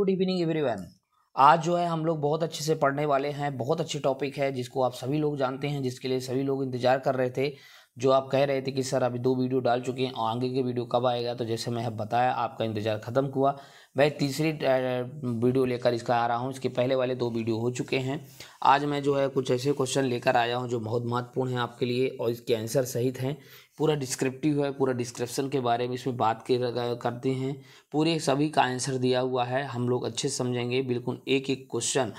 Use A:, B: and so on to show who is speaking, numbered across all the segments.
A: good evening everyone आज जो है हम लोग बहुत अच्छे से पढ़ने वाले हैं बहुत अच्छी टॉपिक है जिसको आप सभी लोग जानते हैं जिसके लिए सभी लोग इंतजार कर रहे थे जो आप कह रहे थे कि सर अभी दो वीडियो डाल चुके हैं और आगे के वीडियो कब आएगा तो जैसे मैं बताया आपका इंतज़ार ख़त्म हुआ वह तीसरी वीडियो लेकर इसका आ रहा हूँ इसके पहले वाले दो वीडियो हो चुके हैं आज मैं जो है कुछ ऐसे क्वेश्चन लेकर आया हूँ जो बहुत महत्वपूर्ण हैं आपके लिए और इसके आंसर सहित हैं पूरा डिस्क्रिप्टिव है पूरा डिस्क्रिप्शन के बारे में इसमें बात करते हैं पूरे सभी का आंसर दिया हुआ है हम लोग अच्छे समझेंगे बिल्कुल एक एक क्वेश्चन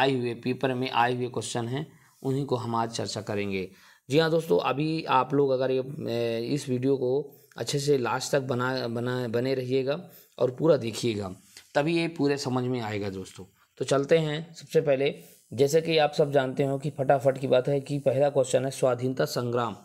A: आए हुए पेपर में आए हुए क्वेश्चन हैं उन्हीं को हम आज चर्चा करेंगे जी हाँ दोस्तों अभी आप लोग अगर ये इस वीडियो को अच्छे से लास्ट तक बना बना बने रहिएगा और पूरा देखिएगा तभी ये पूरे समझ में आएगा दोस्तों तो चलते हैं सबसे पहले जैसे कि आप सब जानते हो कि फटाफट की बात है कि पहला क्वेश्चन है स्वाधीनता संग्राम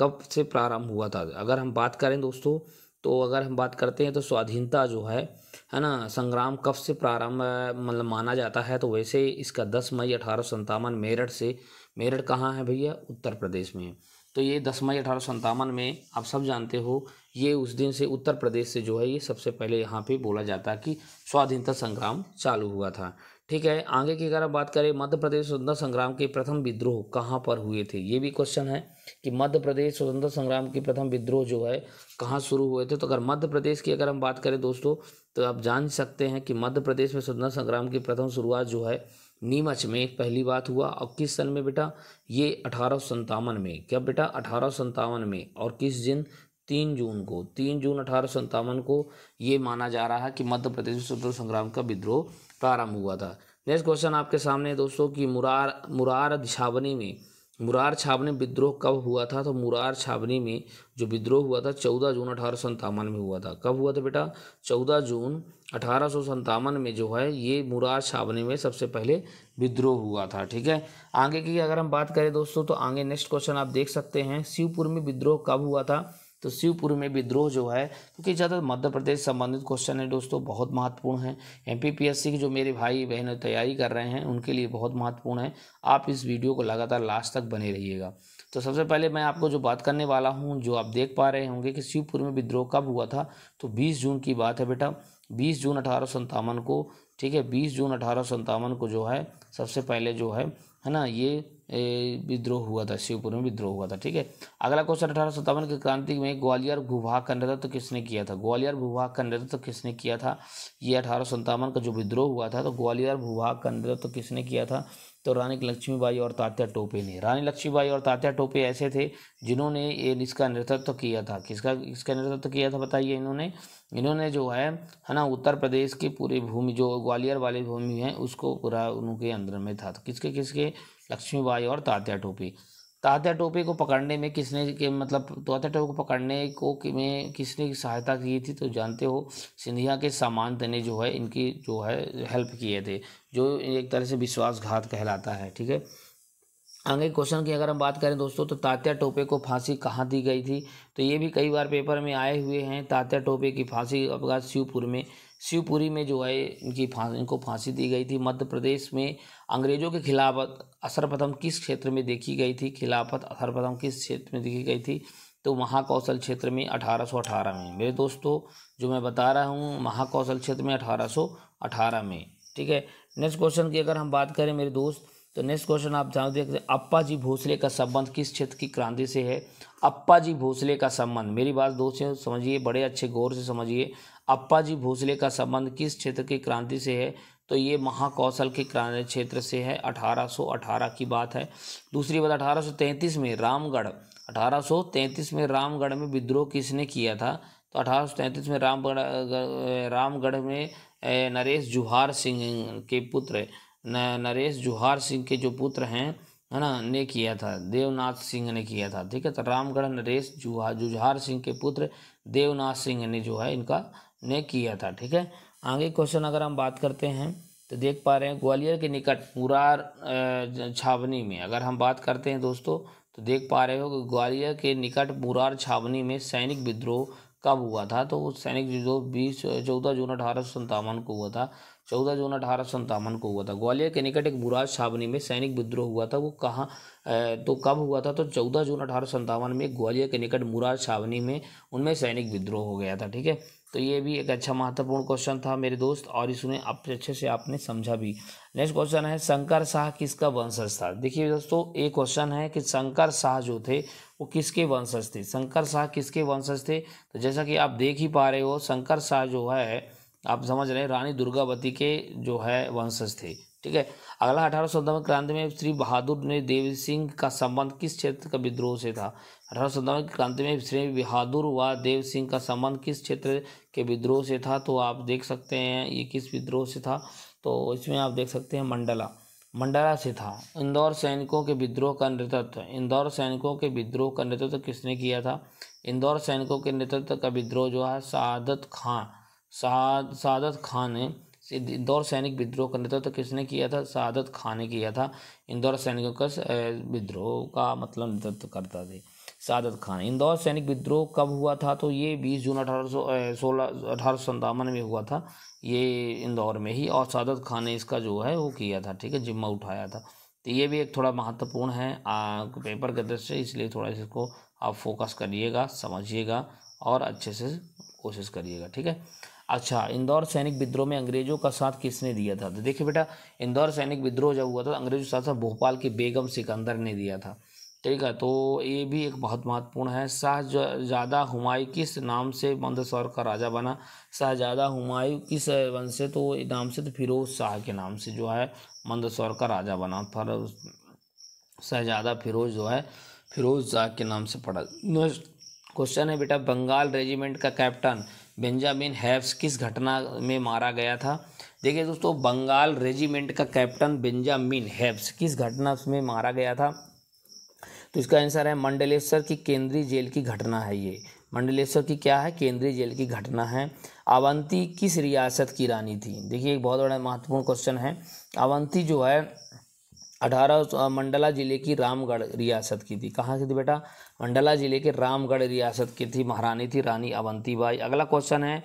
A: कब से प्रारंभ हुआ था अगर हम बात करें दोस्तों तो अगर हम बात करते हैं तो स्वाधीनता जो है है ना संग्राम कब से प्रारंभ मतलब माना जाता है तो वैसे इसका दस मई अठारह मेरठ से मेरठ कहाँ है भैया उत्तर प्रदेश में तो ये दस मई अठारह में आप सब जानते हो ये उस दिन से उत्तर प्रदेश से जो है ये सबसे पहले यहाँ पे बोला जाता है कि स्वाधीनता संग्राम चालू हुआ था ठीक है आगे की अगर बात करें मध्य प्रदेश स्वतंत्र संग्राम के प्रथम विद्रोह कहाँ पर हुए थे ये भी क्वेश्चन है कि मध्य प्रदेश स्वतंत्र संग्राम के प्रथम विद्रोह जो है कहाँ शुरू हुए थे तो अगर मध्य प्रदेश की अगर हम बात करें दोस्तों तो आप जान सकते हैं कि मध्य प्रदेश में स्वतंत्र संग्राम की प्रथम शुरुआत जो है नीमच में पहली बात हुआ और किस सन में बेटा ये अठारह में क्या बेटा अठारह में और किस दिन तीन जून को तीन जून अठारह को ये माना जा रहा है कि मध्य प्रदेश में स्वतंत्र संग्राम का विद्रोह प्रारंभ हुआ था नेक्स्ट क्वेश्चन आपके सामने दोस्तों कि मुरार मुरार छावनी में मुरार छावनी विद्रोह कब हुआ था तो मुरार छावनी में जो विद्रोह हुआ था चौदह जून अठारह में हुआ था कब हुआ था बेटा चौदह जून अठारह में जो है ये मुरार छावनी में सबसे पहले विद्रोह हुआ था ठीक है आगे की अगर हम बात करें दोस्तों तो आगे नेक्स्ट क्वेश्चन आप देख सकते हैं शिवपुर में विद्रोह कब हुआ था तो शिवपुरी में विद्रोह जो है क्योंकि ज़्यादा मध्य प्रदेश संबंधित क्वेश्चन है दोस्तों बहुत महत्वपूर्ण है एम की जो मेरे भाई बहन तैयारी कर रहे हैं उनके लिए बहुत महत्वपूर्ण है आप इस वीडियो को लगातार लास्ट तक बने रहिएगा तो सबसे पहले मैं आपको जो बात करने वाला हूँ जो आप देख पा रहे होंगे कि शिवपुरी में विद्रोह कब हुआ था तो बीस जून की बात है बेटा बीस जून अठारह को ठीक है बीस जून अठारह को जो है सबसे पहले जो है है ना ये विद्रोह हुआ था शिवपुर में विद्रोह हुआ था ठीक है अगला क्वेश्चन अठारह सत्तावन की क्रांति में ग्वालियर भूभाग का नेतृत्व तो किसने किया था ग्वालियर भूभाग का नेतृत्व तो किसने किया था ये अठारह सत्तावन का जो विद्रोह हुआ था तो ग्वालियर भूभाग का नेतृत्व तो किसने किया था तो रानी लक्ष्मीबाई और तात्या टोपे ने रानी लक्ष्मीबाई और तात्या टोपे ऐसे थे जिन्होंने ये इसका नेतृत्व किया था किसका इसका नेतृत्व किया था बताइए इन्होंने इन्होंने जो है है ना उत्तर प्रदेश की पूरी भूमि जो ग्वालियर वाली भूमि है उसको पूरा उनके अंदर में था तो किसके किसके लक्ष्मीबाई और तात्या टोपी तात्या टोपे को पकड़ने में किसने के मतलब तात्या टोपे को पकड़ने को कि में किसने सहायता की थी तो जानते हो सिंधिया के सामंत ने जो है इनकी जो है हेल्प किए थे जो एक तरह से विश्वासघात कहलाता है ठीक है आगे क्वेश्चन की अगर हम बात करें दोस्तों तो तात्या टोपे को फांसी कहाँ दी गई थी तो ये भी कई बार पेपर में आए हुए हैं तात्या टोपे की फांसी अपघात शिवपुर में शिवपुरी में जो है इनकी फांसी इनको फांसी दी गई थी मध्य प्रदेश में अंग्रेजों के खिलाफ असर प्रथम किस क्षेत्र में देखी गई थी खिलाफत असर प्रथम किस क्षेत्र में देखी गई थी तो महाकौशल क्षेत्र में 1818 में मेरे दोस्तों जो मैं बता रहा हूँ महाकौशल क्षेत्र में 1818 में ठीक है नेक्स्ट क्वेश्चन की अगर हम बात करें मेरे दोस्त तो नेक्स्ट क्वेश्चन आप जान देखते अप्पा जी भोसले का संबंध किस क्षेत्र की क्रांति से है अप्पा जी भोसले का संबंध मेरी बात दोस्त समझिए बड़े अच्छे गौर से समझिए अप्पा जी भोसले का संबंध किस क्षेत्र की क्रांति से है तो ये महाकौशल के क्रांति क्षेत्र से है 1818 की बात है दूसरी बात 1833 में रामगढ़ 1833 में रामगढ़ में विद्रोह किसने किया था तो अठारह में रामगढ़ रामगढ़ में नरेश जुहार सिंह के पुत्र नरेश जुहार सिंह के जो पुत्र हैं है ना ने किया था देवनाथ सिंह ने किया था ठीक है तो रामगढ़ नरेश जुहा जुझार सिंह के पुत्र देवनाथ सिंह ने जो है इनका ने किया था ठीक है आगे क्वेश्चन अगर हम बात करते हैं तो देख पा रहे हैं ग्वालियर के निकट मुरार छावनी में अगर हम बात करते हैं दोस्तों तो देख पा रहे हो कि ग्वालियर के निकट मुरार छावनी में सैनिक विद्रोह कब हुआ था तो उस सैनिक विद्रोह बीस चौदह जून अठारह सौ सन्तावन को हुआ था चौदह जून अठारह सौ सन्तावन को हुआ था ग्वालियर के निकट एक मुरार छावनी में सैनिक विद्रोह हुआ था वो कहाँ तो कब हुआ था तो चौदह जून अठारह सौ सन्तावन में ग्वालियर के निकट मुरार छावनी में उनमें सैनिक विद्रोह हो गया था ठीक है तो ये भी एक अच्छा महत्वपूर्ण क्वेश्चन था मेरे दोस्त और इसने आप अच्छे से आपने समझा भी नेक्स्ट क्वेश्चन है शंकर शाह किसका वंशज था देखिए दोस्तों ये क्वेश्चन है कि शंकर शाह जो थे वो किसके वंशज थे शंकर शाह किसके वंशज थे तो जैसा कि आप देख ही पा रहे हो शंकर शाह जो है आप समझ रहे हैं रानी दुर्गावती के जो है वंशज थे ठीक है अगला अठारह सौ क्रांति में श्री बहादुर ने देव सिंह का संबंध किस क्षेत्र का विद्रोह से था अठारह सौ सत्तावन क्रांति में श्री बहादुर व देव सिंह का संबंध किस क्षेत्र के विद्रोह से था तो आप देख सकते हैं ये किस विद्रोह से था तो इसमें आप देख सकते हैं मंडला मंडला से था इंदौर सैनिकों के विद्रोह का नेतृत्व इंदौर सैनिकों के विद्रोह का नेतृत्व किसने किया था इंदौर सैनिकों के नेतृत्व का विद्रोह जो है सादत खां सादत खान ने इंदौर सैनिक विद्रोह का नेतृत्व तो किसने किया था सादत खान ने किया था इंदौर सैनिकों का विद्रोह का मतलब नेतृत्व करता थे सादत खान इंदौर सैनिक विद्रोह कब हुआ था तो ये 20 जून अठारह सौ सोलह अठारह में हुआ था ये इंदौर में ही और सादत खान ने इसका जो है वो किया था ठीक है जिम्मा उठाया था तो ये भी एक थोड़ा महत्वपूर्ण है आ, पेपर के दृष्टि से इसलिए थोड़ा इसको आप फोकस करिएगा समझिएगा और अच्छे से कोशिश करिएगा ठीक है अच्छा इंदौर सैनिक विद्रोह में अंग्रेजों का साथ किसने दिया था तो देखिए बेटा इंदौर सैनिक विद्रोह जब हुआ था तो अंग्रेजों के साथ साथ भोपाल के बेगम सिकंदर ने दिया था ठीक है तो ये भी एक बहुत महत्वपूर्ण है शाहजादा हुमायूं किस नाम से मंदसौर का राजा बना शाहजादा हुमायूं किस वंश से तो नाम से तो फिरोज शाह के नाम से जो है मंदसौर का राजा बना पर शाहजादा फिरोज जो है फिरोज शाह के नाम से पड़ा क्वेश्चन है बेटा बंगाल रेजिमेंट का कैप्टन बेंजामिन हैव्स किस घटना में मारा गया था देखिए दोस्तों बंगाल रेजिमेंट का कैप्टन बेंजामिन हैव्स किस घटना में मारा गया था तो इसका आंसर है मंडलेश्वर की केंद्रीय जेल की घटना है ये मंडलेश्वर की क्या है केंद्रीय जेल की घटना है अवंती किस रियासत की रानी थी देखिए एक बहुत बड़ा महत्वपूर्ण क्वेश्चन है अवंती जो है अठारह मंडला ज़िले की रामगढ़ रियासत की थी कहाँ से थी बेटा मंडला ज़िले के रामगढ़ रियासत की थी महारानी थी रानी अवंती बाई अगला क्वेश्चन है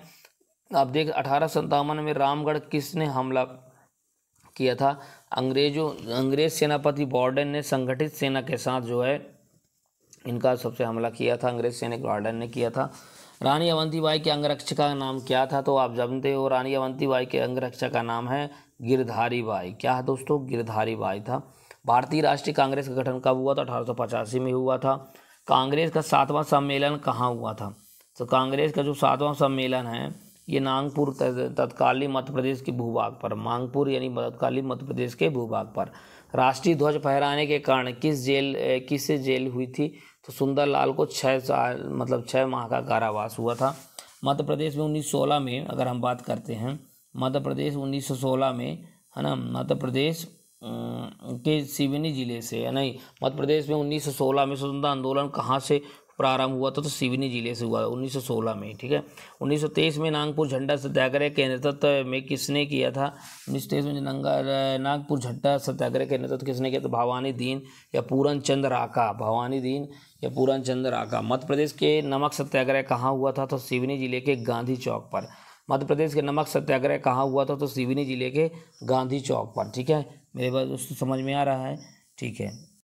A: आप देख अठारह में रामगढ़ किसने हमला किया था अंग्रेजों अंग्रेज सेनापति बॉर्डन ने संगठित सेना के साथ जो है इनका सबसे हमला किया था अंग्रेज सैनिक बॉर्डन ने किया था रानी अवंती बाई के अंगरक्षक का नाम क्या था तो आप जानते हो रानी अवंती बाई के अंगरक्षक का नाम है गिरधारी बाई क्या है दोस्तों गिरधारी बाई था भारतीय राष्ट्रीय कांग्रेस का गठन कब हुआ था अठारह में हुआ था कांग्रेस का सातवां सम्मेलन कहाँ हुआ था तो कांग्रेस का जो सातवां सम्मेलन है ये नागपुर तत्कालीन मध्य प्रदेश के भूभाग पर मांगपुर यानी तत्कालीन मध्य प्रदेश के भूभाग पर राष्ट्रीय ध्वज फहराने के कारण किस जेल किस से जेल हुई थी तो लाल को छः साल मतलब छः माह का कारावास हुआ था मध्य प्रदेश में 1916 में अगर हम बात करते हैं मध्य प्रदेश 1916 में है ना मध्य प्रदेश के सिवनी जिले से है नहीं मध्य प्रदेश में 1916 में स्वतंत्रता आंदोलन कहाँ से प्रारंभ हुआ था तो सिवनी जिले से हुआ सोलह में ठीक है तेईस में नागपुर झंडा सत्याग्रह के नेतृत्व में किसने किया था उन्नीस में नागपुर झंडा सत्याग्रह के नेतृत्व किसने किया था भवानी दीन या पूरन चंद्र आका भवानी दीन या पूरन चंद्र आका मध्य प्रदेश के नमक सत्याग्रह कहाँ हुआ था तो सिवनी जिले के गांधी चौक पर मध्य प्रदेश के नमक सत्याग्रह कहाँ हुआ था तो सिवनी जिले के गांधी चौक पर ठीक है मेरे पास समझ में आ रहा है ठीक है